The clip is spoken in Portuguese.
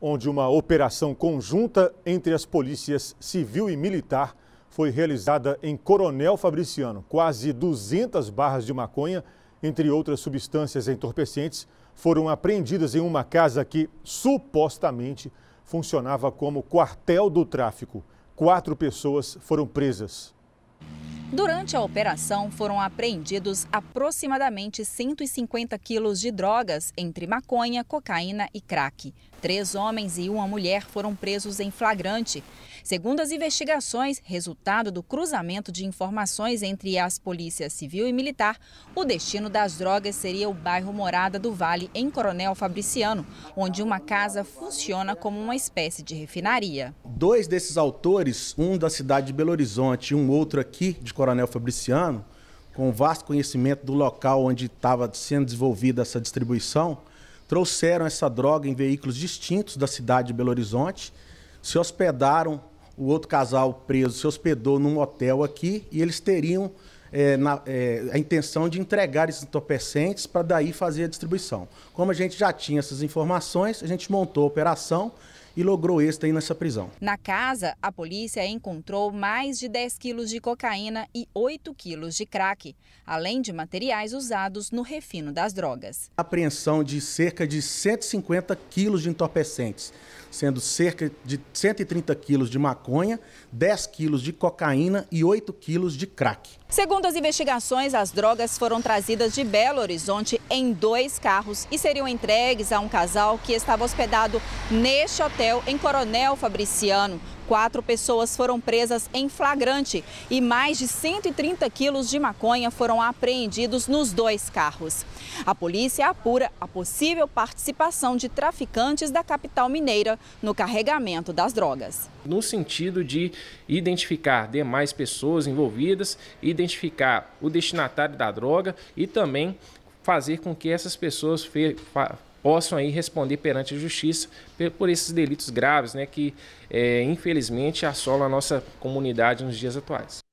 onde uma operação conjunta entre as polícias civil e militar foi realizada em Coronel Fabriciano. Quase 200 barras de maconha, entre outras substâncias entorpecentes, foram apreendidas em uma casa que supostamente funcionava como quartel do tráfico. Quatro pessoas foram presas. Durante a operação, foram apreendidos aproximadamente 150 quilos de drogas, entre maconha, cocaína e crack. Três homens e uma mulher foram presos em flagrante. Segundo as investigações, resultado do cruzamento de informações entre as polícias civil e militar, o destino das drogas seria o bairro Morada do Vale, em Coronel Fabriciano, onde uma casa funciona como uma espécie de refinaria. Dois desses autores, um da cidade de Belo Horizonte e um outro aqui de Coronel Fabriciano, com vasto conhecimento do local onde estava sendo desenvolvida essa distribuição, trouxeram essa droga em veículos distintos da cidade de Belo Horizonte, se hospedaram, o outro casal preso se hospedou num hotel aqui e eles teriam é, na, é, a intenção de entregar esses entorpecentes para daí fazer a distribuição. Como a gente já tinha essas informações, a gente montou a operação e logrou êxito nessa prisão. Na casa, a polícia encontrou mais de 10 quilos de cocaína e 8 quilos de crack, além de materiais usados no refino das drogas. Apreensão de cerca de 150 quilos de entorpecentes, sendo cerca de 130 quilos de maconha, 10 quilos de cocaína e 8 quilos de crack. Segundo as investigações, as drogas foram trazidas de Belo Horizonte em dois carros e seriam entregues a um casal que estava hospedado neste hotel em Coronel Fabriciano. Quatro pessoas foram presas em flagrante e mais de 130 quilos de maconha foram apreendidos nos dois carros. A polícia apura a possível participação de traficantes da capital mineira no carregamento das drogas. No sentido de identificar demais pessoas envolvidas, identificar o destinatário da droga e também fazer com que essas pessoas possam aí responder perante a justiça por esses delitos graves né, que, é, infelizmente, assolam a nossa comunidade nos dias atuais.